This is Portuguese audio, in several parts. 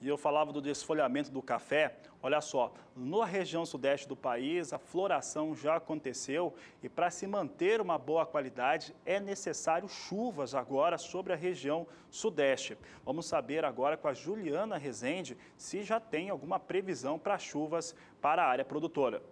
e eu falava do desfolhamento do café. Olha só, na região sudeste do país, a floração já aconteceu e para se manter uma boa qualidade é necessário chuvas agora sobre a região sudeste. Vamos saber agora com a Juliana Rezende se já tem alguma previsão para chuvas para a área produtora.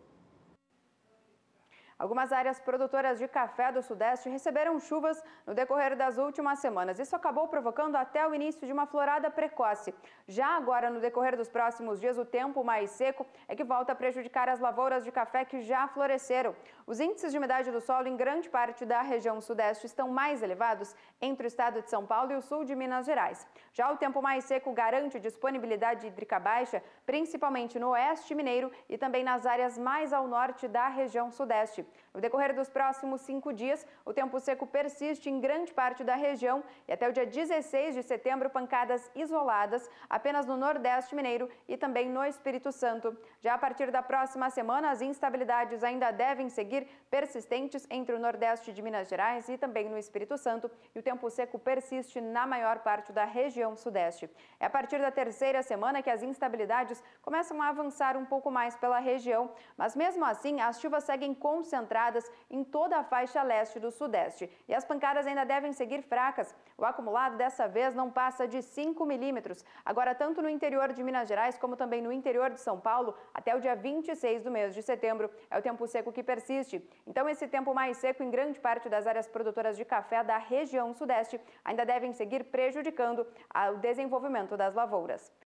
Algumas áreas produtoras de café do Sudeste receberam chuvas no decorrer das últimas semanas. Isso acabou provocando até o início de uma florada precoce. Já agora, no decorrer dos próximos dias, o tempo mais seco é que volta a prejudicar as lavouras de café que já floresceram. Os índices de umidade do solo em grande parte da região Sudeste estão mais elevados entre o estado de São Paulo e o sul de Minas Gerais. Já o tempo mais seco garante disponibilidade hídrica baixa, principalmente no oeste mineiro e também nas áreas mais ao norte da região Sudeste. No decorrer dos próximos cinco dias, o tempo seco persiste em grande parte da região e até o dia 16 de setembro, pancadas isoladas apenas no Nordeste Mineiro e também no Espírito Santo. Já a partir da próxima semana, as instabilidades ainda devem seguir persistentes entre o Nordeste de Minas Gerais e também no Espírito Santo, e o tempo seco persiste na maior parte da região Sudeste. É a partir da terceira semana que as instabilidades começam a avançar um pouco mais pela região, mas mesmo assim, as chuvas seguem concentradas concentradas em toda a faixa leste do sudeste. E as pancadas ainda devem seguir fracas. O acumulado dessa vez não passa de 5 milímetros. Agora, tanto no interior de Minas Gerais como também no interior de São Paulo, até o dia 26 do mês de setembro, é o tempo seco que persiste. Então, esse tempo mais seco em grande parte das áreas produtoras de café da região sudeste ainda devem seguir prejudicando o desenvolvimento das lavouras.